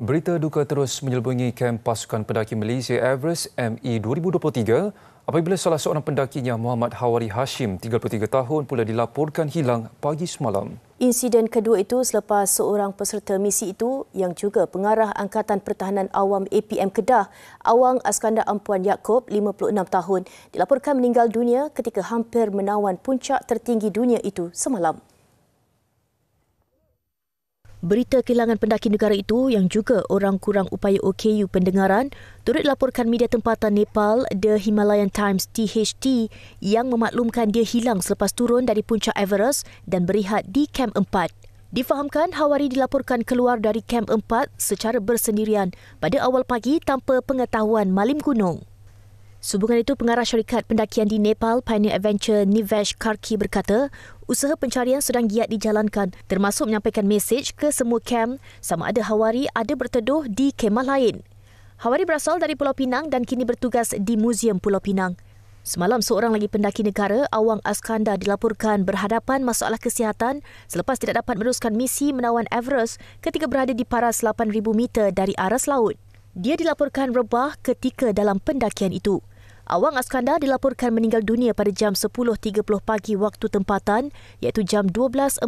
Berita duka terus menyelubungi kem pasukan pendaki Malaysia Everest ME 2023 apabila salah seorang pendakinya Muhammad Hawari Hashim, 33 tahun, pula dilaporkan hilang pagi semalam. Insiden kedua itu selepas seorang peserta misi itu yang juga pengarah Angkatan Pertahanan Awam APM Kedah, Awang Askandar Ampuan Yaakob, 56 tahun, dilaporkan meninggal dunia ketika hampir menawan puncak tertinggi dunia itu semalam. Berita kehilangan pendaki negara itu yang juga orang kurang upaya OKU pendengaran turut laporkan media tempatan Nepal The Himalayan Times THT yang memaklumkan dia hilang selepas turun dari puncak Everest dan berehat di Camp 4. Difahamkan Hawari dilaporkan keluar dari Camp 4 secara bersendirian pada awal pagi tanpa pengetahuan Malim Gunung. Sehubungan itu, pengarah syarikat pendakian di Nepal, Pioneer Adventure Nivesh Karki berkata, usaha pencarian sedang giat dijalankan termasuk menyampaikan mesej ke semua kamp sama ada Hawari ada berteduh di kemah lain. Hawari berasal dari Pulau Pinang dan kini bertugas di Museum Pulau Pinang. Semalam seorang lagi pendaki negara, Awang Askanda dilaporkan berhadapan masalah kesihatan selepas tidak dapat meneruskan misi menawan Everest ketika berada di paras 8000 meter dari aras laut. Dia dilaporkan rebah ketika dalam pendakian itu. Awang Askanda dilaporkan meninggal dunia pada jam 10.30 pagi waktu tempatan iaitu jam 12.45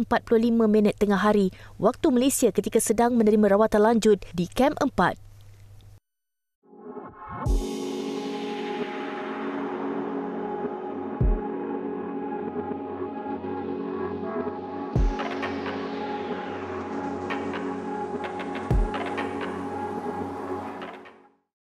minit tengah hari waktu Malaysia ketika sedang menerima rawatan lanjut di Kem